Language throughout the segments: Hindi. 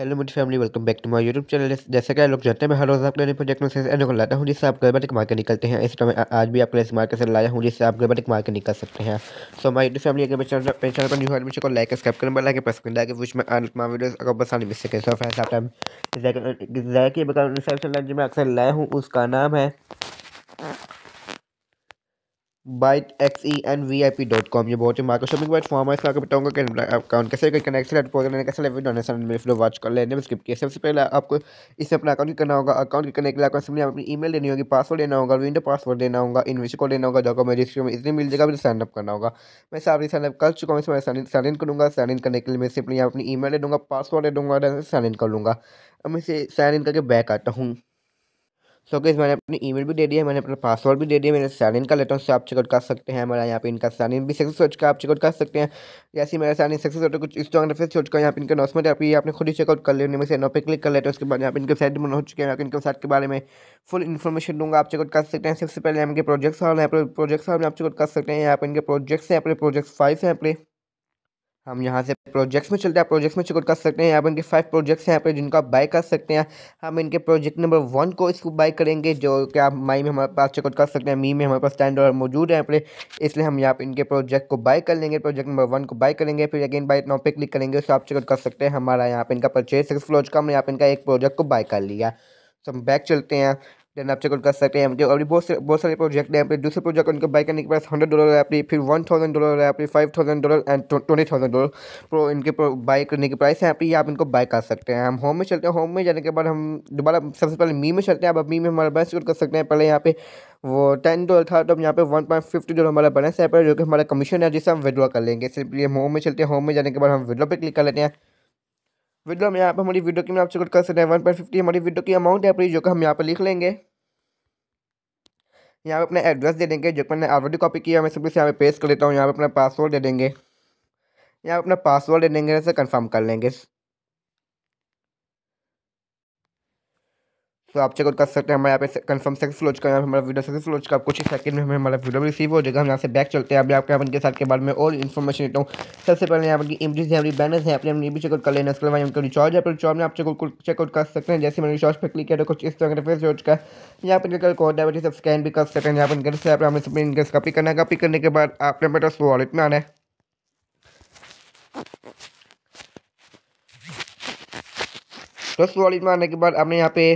हेलो मुझी family welcome back to my YouTube channel जैसे कि लोग जानते हैं मैं हर रोज़ आपके प्रोजेक्ट में से को लाता हूँ जिससे आप घर बैठे मार्केट निकलते हैं इस टाइम आज भी आपके लिए मार्केट से लाया हूँ जिससे आप घर बैठे मार्केट निकल सकते हैं सो माय यूट्यूब फैमिली अगर चैनल पर चैनल पर न्यू हर को लाइक सब्सक्राइब करें वाला है प्रेस आगे है कुछ मैं माँ वीडियो अगर बस आने मिल सके सो फैसला आप टाइम अक्सर लाया हूँ उसका नाम है byte X E N V I P dot com ये बहुत ही मार्केट शॉपिंग फॉर्म है इसका आपको बताऊंगा कि अकाउंट कैसे करना कैसे लेट करना कैसे लेवल डोनेशन मेरे फिर वॉच कर लेने में स्किप किया सबसे पहले आपको इससे अपना अकाउंट करना होगा अकाउंट करने के लिए आपको सिंपली अपनी ईमेल देनी होगी पासवर्ड देना होगा विंडो पासवर्ड देना होगा इन्वेस्ट को देना होगा डॉक्यूमेंट रजिस्ट्री में इतनी मिल जाएगा फिर साइनअप करना होगा मैं सारे साइनअप कर चुका हूँ इसमें मैं साइन इन करूँगा साइन इन करने के लिए मैं सिंपली अपनी ई मेल दे दूँगा पासवर्ड दे दूँगा साइन इन कर लूँगा अब मैं इसे साइन इन करके बैक आता हूँ सो so, मैंने अपनी ईमेल भी दे दिया है मैंने अपना पासवर्ड भी दे दिया मैंने साइन इन कर लेता हूँ उससे आप चेकआउट कर सकते हैं हमारा यहाँ पे इनका साइन इन भी सक्सेस हो चुका है आप चेकआउट कर सकते हैं जैसे ही मेरा साइन इन सक्सेस होता है कुछ इस तरह सक्सेस हो चुका है यहाँ पे इनका अनाउंसमेंट आप आपने खुद ही चेकआउट कर लिया में से नौ पे क्लिक कर लेते हैं उसके बाद यहाँ पे इनके साइट बना हो चुके हैं इनके साइट के बारे में फुल इन्फॉर्मेशन दूंगा आप चेकआउट कर सकते हैं सबसे पहले इनके प्रोजेक्ट्स हॉल है प्रोजेक्ट्स हॉल में आप चेकआउट कर सकते हैं यहाँ पर इनके प्रोजेक्ट्स हैं अपने प्रोजेक्ट्स फाइव हैं अपने हम यहाँ से प्रोजेक्ट्स में चलते हैं प्रोजेक्ट्स में चेकआउट कर सकते हैं यहाँ पर इनके फाइव प्रोजेक्ट्स हैं यहाँ पर जिनका बाय कर सकते हैं हम इनके प्रोजेक्ट नंबर वन को इसको बाय करेंगे जो कि आप माई में हमारे पास चेकआउट कर सकते हैं मी में हमारे पास टेन डॉलर मौजूद है यहाँ पर इसलिए हम यहाँ पर इनके प्रोजेक्ट को बाय कर लेंगे प्रोजेक्ट नंबर वन को बाय करेंगे फिर अगेन बाई नाउ पे क्लिक करेंगे उसको आप चेकआउट कर सकते हैं हमारा यहाँ पर इनका परचेज सक्सेसफुल हो चुका हमने यहाँ पर इनका एक प्रोजेक्ट को बाय कर लिया तो हम बैक चलते हैं देन आप चेकआउट कर सकते हैं जो अभी बहुत से बहुत सारे प्रोजेक्ट हैं अपने दूसरे प्रोजेक्ट उनको बाई करने के पास हंड्रेड डॉलर है अपनी फिर वन थाउजेंड डॉलर है अपनी five thousand dollar and twenty thousand dollar pro इनके बाई करने की प्राइस है अपनी आप इनको बाई कर सकते हैं हम होम में चलते हैं होम में जाने के बाद हम दोबारा सबसे पहले मी में चलते हैं आप मी में हमारा बैलेंस चेकआउट कर सकते हैं पहले यहाँ पे वो टेन डॉलर था तो हम यहाँ पे वन पॉइंट फिफ्टी डॉलर हमारा बैलेंस है पर जो कि हमारा कमीशन है जिससे हम विड्रॉ कर लेंगे सिंपली ये होम में चलते हैं होम में जाने के बाद हम विड्रॉ पर क्लिक कर लेते हैं वीडियो में यहाँ पर हमारी वीडियो की में आप चेकआउट कर सकते हैं वन पॉइंट फिफ्टी हमारी वीडियो की अमाउंट है अपनी जो कि हम यहाँ पर लिख लेंगे यहाँ पे अपना एड्रेस दे देंगे जो कि मैंने ऑलरेडी कॉपी किया मैं सिंपली से यहाँ पे पेस्ट कर लेता हूँ यहाँ पे अपना पासवर्ड दे देंगे यहाँ पे अपना पासवर्ड दे देंगे इसे कंफर्म कर लेंगे सो तो आप चेकआउट कर सकते हैं हमारे यहाँ पे कंफर्म सक्सेस लॉन्च का यहाँ हमारा वीडियो सक्सेस लॉन्च का कुछ ही सेकंड में हमें हमारा वीडियो भी रिसीव हो जाएगा हम यहाँ से बैक चलते हैं अभी आपके यहाँ के साथ के बारे में और इन्फॉर्मेशन देता हूँ सबसे पहले यहाँ पर इमजेज है अपनी बैनर्स है अपने भी चेकआउट कर लेना इसके बाद यहाँ रिचार्ज है रिचार्ज में आप चेकआउट चेकआउट कर सकते हैं जैसे मैंने रिचार्ज पर क्लिक किया तो कुछ इस तरह का फेस हो चुका है यहाँ पर निकल कोड है सब स्कैन भी कर सकते हैं यहाँ पर निकल से आप हमें सब इनकेस कॉपी करना है कॉपी करने के बाद आपने बेटा स्लो वॉलेट में आना है तो वॉलेट में आने के बाद आपने यहाँ पे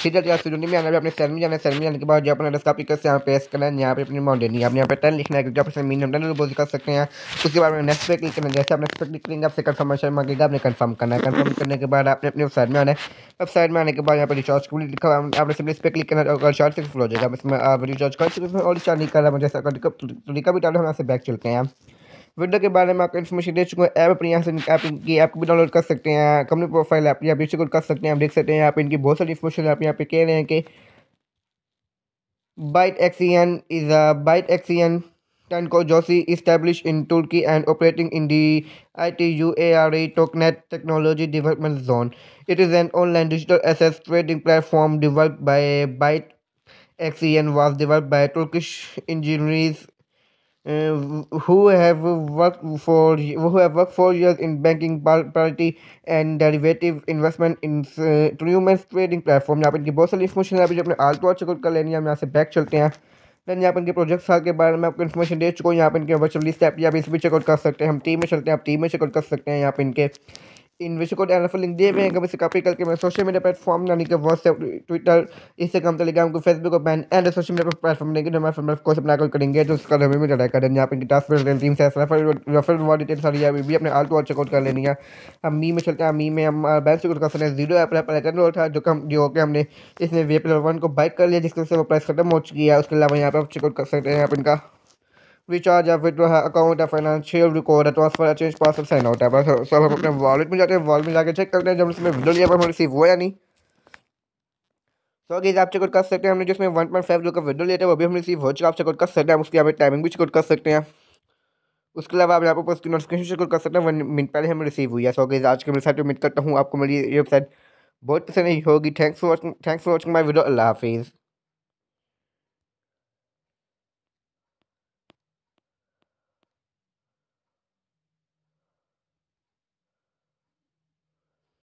सीधे जो स्टूडेंट में आना अपने सेल में जाना सेल में जाने के बाद जो अपना रास्ता पिकर से यहाँ पे करना है यहाँ पे अपनी अमाउंट देनी है आपने यहाँ पे टेन लिखना है आप मीन हम टेन बोल कर सकते हैं उसके बाद में नेक्स्ट पे क्लिक करना जैसे आप नेक्स्ट पे क्लिक करेंगे आपसे कन्फर्मेशन मांगेगा आपने कन्फर्म करना है कन्फर्म करने के बाद आपने अपने वेबसाइट में आना है वेबसाइट में आने के बाद यहाँ पर रिचार्ज को भी लिखा आपने सिर्फ इस पर क्लिक करना है चार्ज रिचार्ज सक्सेसफुल हो जाएगा इसमें आप रिचार्ज कर चुके हैं और रिचार्ज नहीं कर रहा मुझे तरीका भी डाल हम यहाँ से बैक चलते हैं विंडो के बारे में आपको इन्फॉर्मेशन दे चुका ऐप अपनी यहाँ से ऐप की ऐप भी डाउनलोड कर सकते हैं कंपनी प्रोफाइल ऐप या बीच कर सकते हैं आप देख सकते हैं यहाँ पे इनकी बहुत सारी इन्फॉर्मेशन आप यहाँ पे कह रहे हैं कि बाइट एक्सियन इज अ बाइट एक्सियन टन को जोसी establish in Turkey and operating in the I T U A R E टोकनेट technology development zone it is an online digital एसेस trading platform develop by byte एक्सी was develop by Turkish engineering who have worked for who have worked for years in banking parity and derivative investment in human trading platform यहाँ पर इनकी बहुत सारी इन्फॉर्मेशन है अभी जो अपने आल्टो चेकआउट कर लेनी है हम यहाँ से बैक चलते हैं देन यहाँ पर इनके प्रोजेक्ट साल के बारे में आपको इन्फॉर्मेशन दे चुका हूँ यहाँ पर इनके वर्चुअली स्टेप आप इस भी चेकआउट कर सकते हैं हम टीम में चलते हैं आप टीम में चेकआउट कर सकते हैं यहाँ पर इनके इन विषय को डेलफर लिंक दिए हुए हैं इसे कॉपी करके मैं सोशल मीडिया प्लेटफॉर्म यानी कि व्हाट्सएप ट्विटर इंस्टाग्राम टेलीग्राम को फेसबुक और ban and social media platform लेंगे जो हमारे कोर्स अपना कॉल करेंगे जो तो उसका हमें लड़ाई जाएगा यहाँ पे टास्क टीम से रेफर रेफर वाली टीम सारी अभी भी अपने आलतू और चेकआउट कर लेनी है हम मी में चलते हैं मी में हम बैन चेकआउट कर सकते हैं जीरो ऐप पैटर्न रोल था जो कम जो कि हमने इसने वे प्लेट वन को बाइक कर लिया जिसके से वो प्राइस खत्म हो चुकी है उसके अलावा यहाँ पर आप चेकआउट कर सकते हैं आप इनका रिचार्ज या जो है अकाउंट या फाइनेंशियल रिकॉर्ड है transfer change password sign out है बस सब हम अपने वॉलेट में जाते हैं वॉलेट में जाकर चेक करते हैं जब उसमें विडो लिया हम रिसीव हुआ या नहीं सो अगर आप चेकआउट कर सकते हैं हमने जिसमें वन पॉइंट फाइव जो का विडो लिया था वो भी हम रिसीव हो चुका आप चेकआउट कर सकते हैं उसकी आप टाइमिंग भी चेकआउट कर सकते हैं उसके अलावा आप यहाँ पर उसकी नोटिफिकेशन चेकआउट कर सकते हैं वन मिनट पहले हमें रिसीव हुई है सो अगर आज के मेरे साथ उम्मीद करता हूँ आपको मेरी वेबसाइट बहुत पसंद नहीं होगी thanks for watching thanks for watching my video अल्लाह हाफिज़